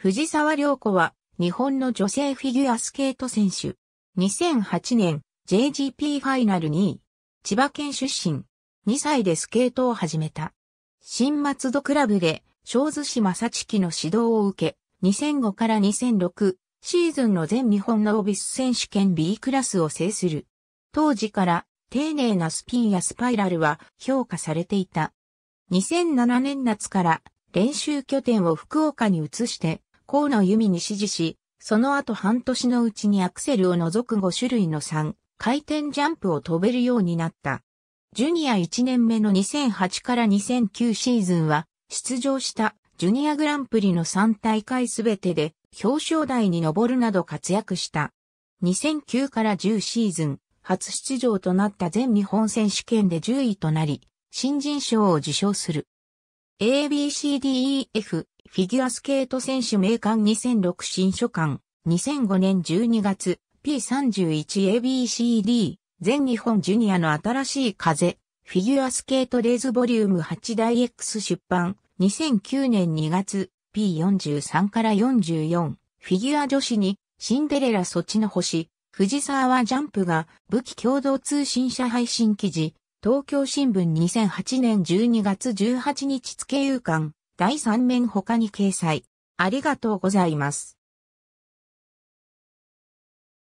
藤沢良子は日本の女性フィギュアスケート選手。2008年 JGP ファイナル2位。千葉県出身。2歳でスケートを始めた。新松戸クラブで小津市正樹の指導を受け、2005から2006シーズンの全日本のオビス選手権 B クラスを制する。当時から丁寧なスピンやスパイラルは評価されていた。2007年夏から練習拠点を福岡に移して河野由美に指示し、その後半年のうちにアクセルを除く5種類の3回転ジャンプを飛べるようになった。ジュニア1年目の2008から2009シーズンは出場したジュニアグランプリの3大会すべてで表彰台に上るなど活躍した。2009から10シーズン初出場となった全日本選手権で10位となり、新人賞を受賞する。ABCDEF フィギュアスケート選手名鑑2006新書館、2005年12月、P31ABCD、全日本ジュニアの新しい風、フィギュアスケートレーズボリューム8大 X 出版、2009年2月、P43 から44、フィギュア女子に、シンデレラそっちの星、藤沢はジャンプが武器共同通信社配信記事、東京新聞2008年12月18日付有刊、第3面他に掲載。ありがとうございます。